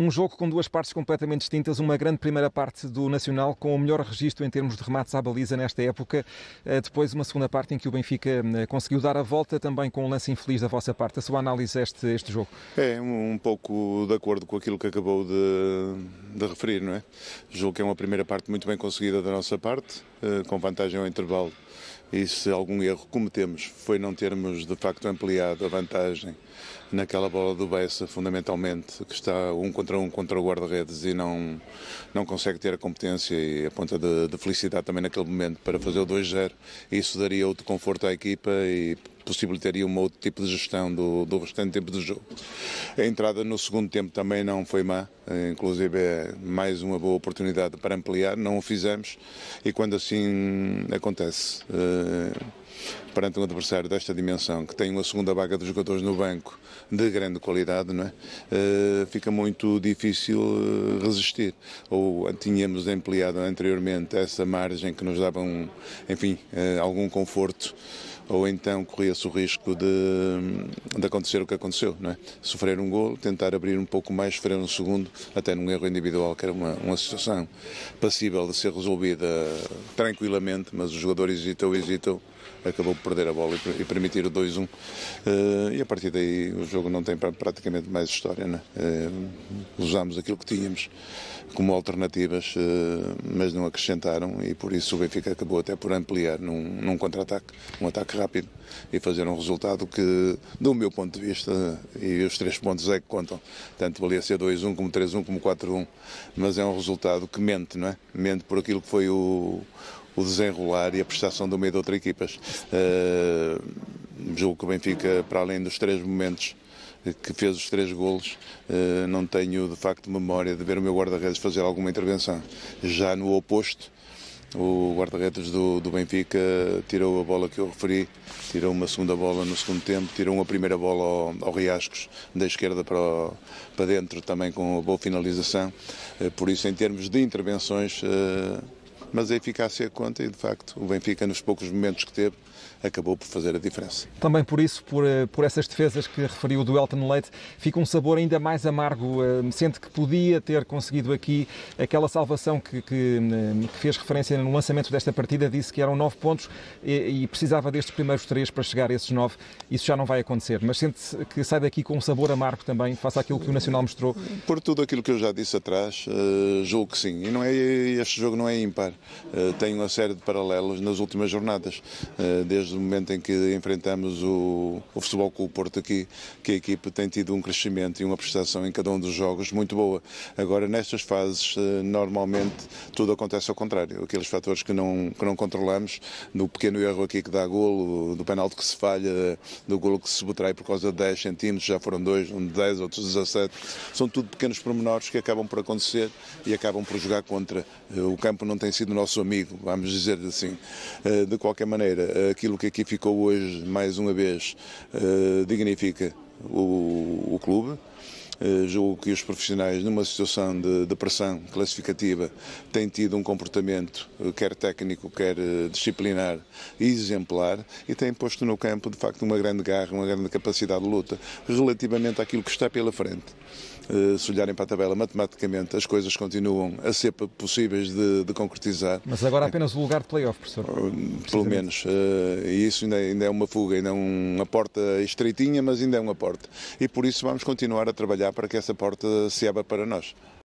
Um jogo com duas partes completamente distintas, uma grande primeira parte do Nacional com o melhor registro em termos de remates à baliza nesta época, eh, depois uma segunda parte em que o Benfica eh, conseguiu dar a volta também com um lance infeliz da vossa parte. A sua análise a este, este jogo? É, um pouco de acordo com aquilo que acabou de, de referir, não é? jogo que é uma primeira parte muito bem conseguida da nossa parte, eh, com vantagem ao intervalo e se algum erro cometemos foi não termos de facto ampliado a vantagem naquela bola do Bessa, fundamentalmente, que está um contra um contra o guarda-redes e não, não consegue ter a competência e a ponta de, de felicidade também naquele momento para fazer o 2-0. Isso daria outro conforto à equipa e possibilitaria um outro tipo de gestão do, do restante tempo do jogo. A entrada no segundo tempo também não foi má, eh, inclusive é mais uma boa oportunidade para ampliar, não o fizemos e quando assim acontece. Uh, perante um adversário desta dimensão, que tem uma segunda vaga de jogadores no banco de grande qualidade, não é? Eh, fica muito difícil resistir. Ou tínhamos ampliado anteriormente essa margem que nos dava, um, enfim, algum conforto ou então corria-se o risco de, de acontecer o que aconteceu, não é? Sofrer um gol, tentar abrir um pouco mais, sofrer um segundo, até num erro individual, que era uma, uma situação passível de ser resolvida tranquilamente, mas o jogador hesitou, hesitou acabou por perder a bola e, permitir o 2-1. Eh, e a partir daí o jogo não tem praticamente mais história. Né? Eh, usámos aquilo que tínhamos como alternativas, eh, mas não acrescentaram e por isso o Benfica acabou até por ampliar num, num contra-ataque, um ataque rápido e fazer um resultado que, do meu ponto de vista, e os três pontos é que contam, tanto valia ser 2-1 como 3-1 como 4-1, mas é um resultado que mente, não é? Mente por aquilo que foi o, o desenrolar e a prestação do meio e de outra equipas. Uh, eh, julgo que o Benfica, para além dos três momentos que fez os três golos, eh, não tenho de facto memória de ver o meu guarda-redes fazer alguma intervenção. Já no oposto, o guarda-redes do, do, Benfica tirou a bola que eu referi, tirou uma segunda bola no segundo tempo, tirou uma primeira bola ao, ao Riascos, da esquerda para, o, para dentro, também com uma boa finalização. Eh, por isso, em termos de intervenções, mas a eficácia conta e, de facto, o Benfica, nos poucos momentos que teve, acabou por fazer a diferença. Também por isso, por, eh, por essas defesas que referiu do Elton Leite, fica um sabor ainda mais amargo. Eh, sente que podia ter conseguido aqui aquela salvação que, que, eh, que fez referência no lançamento desta partida, disse que eram nove pontos e, e, precisava destes primeiros três para chegar a esses nove. Isso já não vai acontecer, mas sente que sai daqui com um sabor amargo também, face àquilo que o Nacional mostrou. Por tudo aquilo que eu já disse atrás, julgo que sim. E não é, este jogo não é ímpar. Eh, tem uma série de paralelos nas últimas jornadas, eh, desde o momento em que enfrentamos o, o Futebol Clube Porto aqui, que a equipe tem tido um crescimento e uma prestação em cada um dos jogos muito boa. Agora, nestas fases, eh, normalmente tudo acontece ao contrário. Aqueles fatores que não, que não controlamos, no pequeno erro aqui que dá golo, do penalti que se falha, do golo que se subtrai por causa de 10 centímetros, já foram dois, um de 10, outros 17, são tudo pequenos pormenores que acabam por acontecer e acabam por jogar contra. O campo não tem sido do nosso amigo, vamos dizer assim. Eh, de qualquer maneira, aquilo que aqui ficou hoje, mais uma vez, eh, dignifica o, o clube. Eh, julgo que os profissionais, numa situação de, de, pressão classificativa, têm tido um comportamento, quer técnico, quer disciplinar, exemplar e têm posto no campo, de facto, uma grande garra, uma grande capacidade de luta relativamente àquilo que está pela frente. Eh, se olharem para a tabela matematicamente, as coisas continuam a ser possíveis de, de concretizar. Mas agora apenas o lugar de playoff, professor. Pelo menos. Eh, e isso ainda, é, ainda é uma fuga, ainda é uma porta estreitinha, mas ainda é uma porta. E por isso vamos continuar a trabalhar para que essa porta se abra para nós.